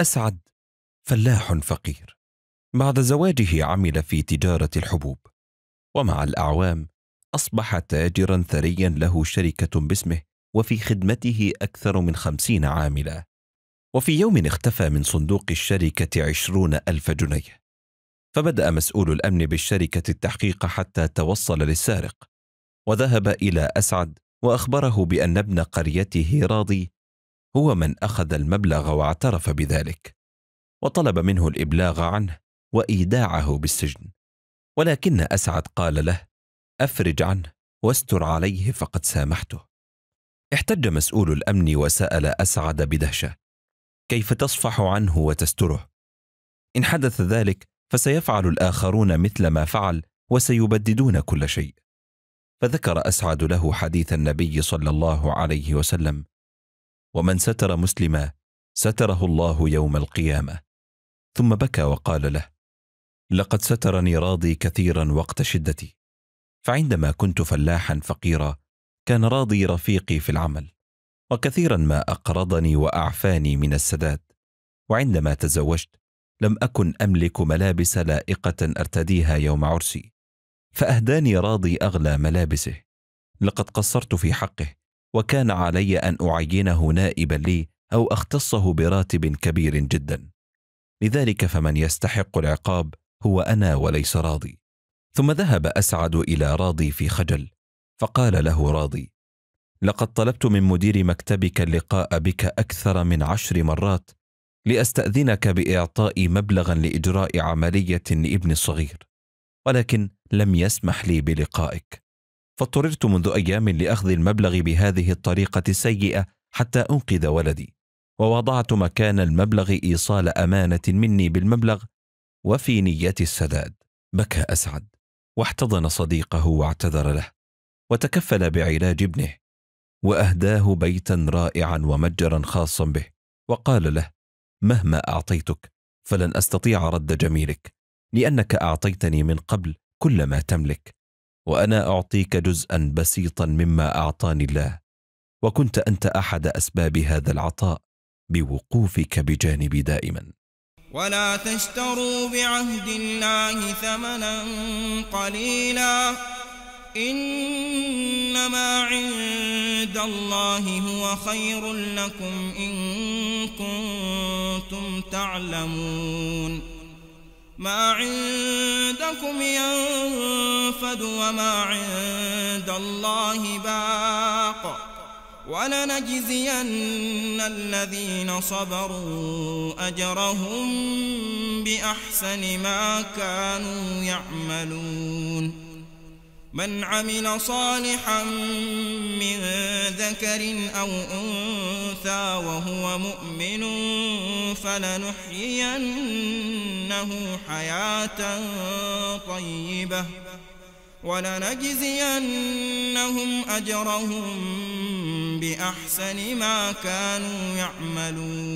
اسعد فلاح فقير بعد زواجه عمل في تجاره الحبوب ومع الاعوام اصبح تاجرا ثريا له شركه باسمه وفي خدمته اكثر من خمسين عاملا وفي يوم اختفى من صندوق الشركه عشرون الف جنيه فبدا مسؤول الامن بالشركه التحقيق حتى توصل للسارق وذهب الى اسعد واخبره بان ابن قريته راضي هو من أخذ المبلغ واعترف بذلك وطلب منه الإبلاغ عنه وإيداعه بالسجن ولكن أسعد قال له أفرج عنه واستر عليه فقد سامحته احتج مسؤول الأمن وسأل أسعد بدهشة كيف تصفح عنه وتستره؟ إن حدث ذلك فسيفعل الآخرون مثل ما فعل وسيبددون كل شيء فذكر أسعد له حديث النبي صلى الله عليه وسلم ومن ستر مسلما ستره الله يوم القيامه ثم بكى وقال له لقد سترني راضي كثيرا وقت شدتي فعندما كنت فلاحا فقيرا كان راضي رفيقي في العمل وكثيرا ما اقرضني واعفاني من السداد وعندما تزوجت لم اكن املك ملابس لائقه ارتديها يوم عرسي فاهداني راضي اغلى ملابسه لقد قصرت في حقه وكان علي ان اعينه نائبا لي او اختصه براتب كبير جدا لذلك فمن يستحق العقاب هو انا وليس راضي ثم ذهب اسعد الى راضي في خجل فقال له راضي لقد طلبت من مدير مكتبك اللقاء بك اكثر من عشر مرات لاستاذنك باعطائي مبلغا لاجراء عمليه لابني الصغير ولكن لم يسمح لي بلقائك فاضطررت منذ أيام لأخذ المبلغ بهذه الطريقة السيئة حتى أنقذ ولدي ووضعت مكان المبلغ إيصال أمانة مني بالمبلغ وفي نية السداد بكى أسعد واحتضن صديقه واعتذر له وتكفل بعلاج ابنه وأهداه بيتا رائعا ومتجرا خاصا به وقال له مهما أعطيتك فلن أستطيع رد جميلك لأنك أعطيتني من قبل كل ما تملك وانا اعطيك جزءا بسيطا مما اعطاني الله وكنت انت احد اسباب هذا العطاء بوقوفك بجانبي دائما ولا تشتروا بعهد الله ثمنا قليلا إنما عند الله هو خير لكم إن كنتم تعلمون ما عندكم ينفد وما عند الله باق ولنجزين الذين صبروا أجرهم بأحسن ما كانوا يعملون من عمل صالحا من ذكر أو أنثى وهو مؤمن فلنحيينه حياة طيبة ولنجزينهم أجرهم بأحسن ما كانوا يعملون